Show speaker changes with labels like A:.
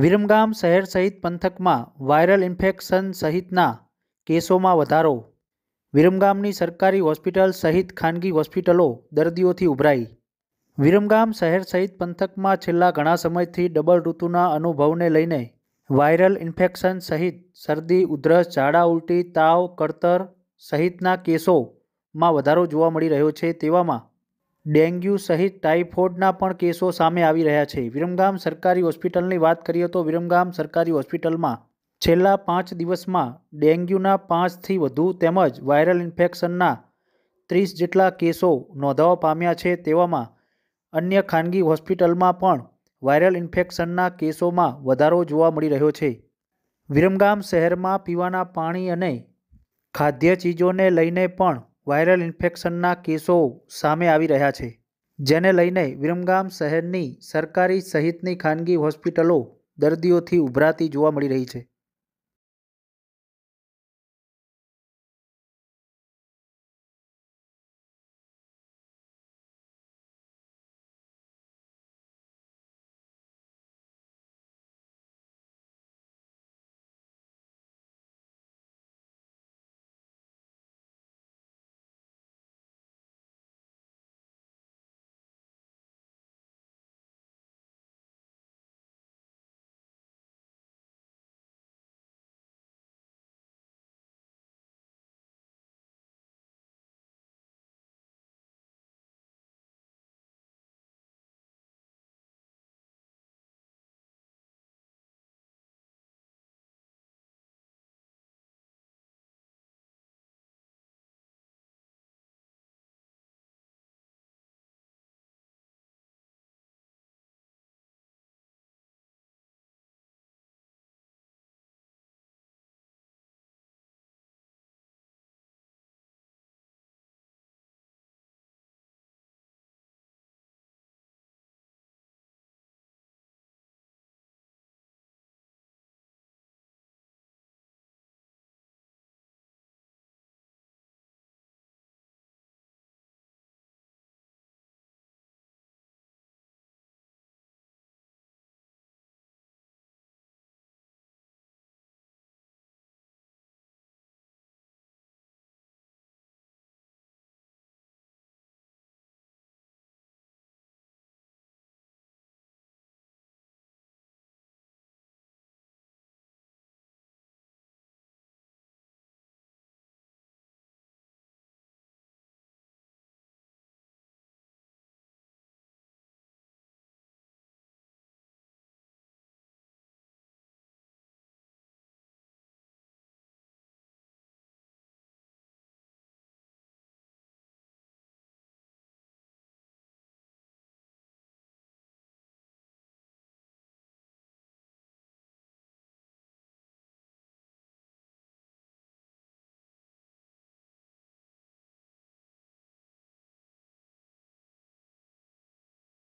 A: વિરમગામ શહેર સહિત પંથકમાં વાયરલ ઇન્ફેક્શન સહિતના કેસોમાં વધારો વિરમગામની સરકારી હોસ્પિટલ સહિત ખાનગી હોસ્પિટલો દર્દીઓથી ઉભરાઈ વિરમગામ શહેર સહિત પંથકમાં છેલ્લા ઘણા સમયથી ડબલ ઋતુના અનુભવને લઈને વાયરલ ઇન્ફેક્શન સહિત શરદી ઉધરસ ઝાડા ઉલટી તાવ કળતર સહિતના કેસોમાં વધારો જોવા મળી રહ્યો છે તેવામાં ડેન્ગ્યુ સહિત ટાઇફોઇડના પણ કેસો સામે આવી રહ્યા છે વિરમગામ સરકારી હોસ્પિટલની વાત કરીએ તો વિરમગામ સરકારી હોસ્પિટલમાં છેલ્લા પાંચ દિવસમાં ડેન્ગ્યુના પાંચથી વધુ તેમજ વાયરલ ઇન્ફેક્શનના ત્રીસ જેટલા કેસો નોંધાવા પામ્યા છે તેવામાં અન્ય ખાનગી હોસ્પિટલમાં પણ વાયરલ ઇન્ફેક્શનના કેસોમાં વધારો જોવા મળી રહ્યો છે વિરમગામ શહેરમાં પીવાના પાણી અને ખાદ્ય ચીજોને લઈને પણ વાયરલ ઇન્ફેક્શનના કેસો સામે આવી રહ્યા છે જેને લઈને વિરમગામ શહેરની સરકારી સહિતની ખાનગી હોસ્પિટલો દર્દીઓથી ઉભરાતી જોવા મળી રહી છે